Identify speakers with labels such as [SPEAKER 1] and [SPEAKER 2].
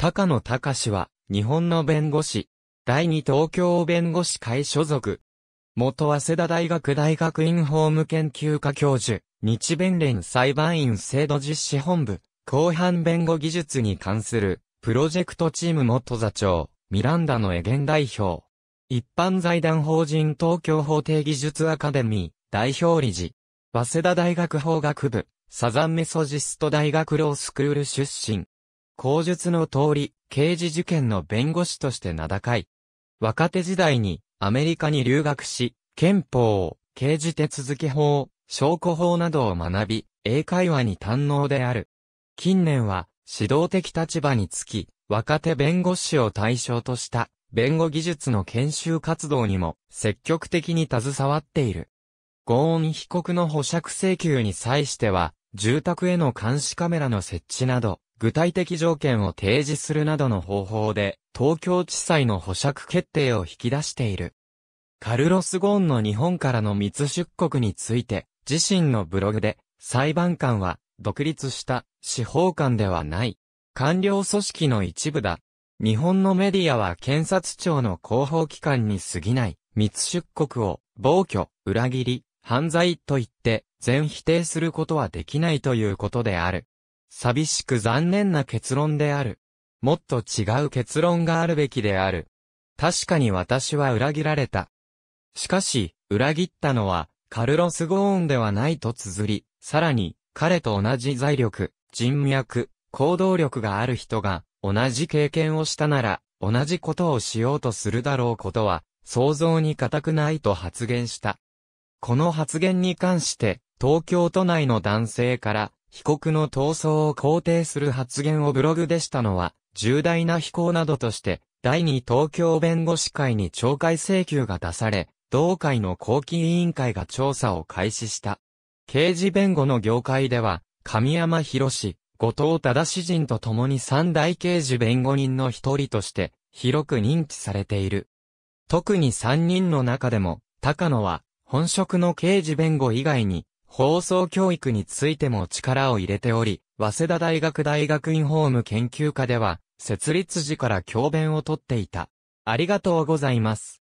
[SPEAKER 1] 高野隆は、日本の弁護士。第二東京弁護士会所属。元早稲田大学大学院法務研究科教授、日弁連裁判員制度実施本部、後半弁護技術に関する、プロジェクトチーム元座長、ミランダのエゲン代表。一般財団法人東京法廷技術アカデミー、代表理事。早稲田大学法学部、サザンメソジスト大学ロースクール出身。口述の通り、刑事事件の弁護士として名高い。若手時代にアメリカに留学し、憲法、刑事手続法、証拠法などを学び、英会話に堪能である。近年は指導的立場につき、若手弁護士を対象とした弁護技術の研修活動にも積極的に携わっている。ゴーン被告の保釈請求に際しては、住宅への監視カメラの設置など、具体的条件を提示するなどの方法で、東京地裁の保釈決定を引き出している。カルロス・ゴーンの日本からの密出国について、自身のブログで、裁判官は、独立した司法官ではない。官僚組織の一部だ。日本のメディアは検察庁の広報機関に過ぎない密出国を暴挙、裏切り、犯罪と言って全否定することはできないということである。寂しく残念な結論である。もっと違う結論があるべきである。確かに私は裏切られた。しかし、裏切ったのは、カルロス・ゴーンではないと綴り、さらに、彼と同じ財力、人脈、行動力がある人が、同じ経験をしたなら、同じことをしようとするだろうことは、想像に難くないと発言した。この発言に関して、東京都内の男性から、被告の闘争を肯定する発言をブログでしたのは、重大な非行などとして、第2東京弁護士会に懲戒請求が出され、同会の後期委員会が調査を開始した。刑事弁護の業界では、神山博士、後藤忠史人と共に三大刑事弁護人の一人として、広く認知されている。特に三人の中でも、高野は、本職の刑事弁護以外に、放送教育についても力を入れており、早稲田大学大学院法務研究科では、設立時から教鞭をとっていた。ありがとうございます。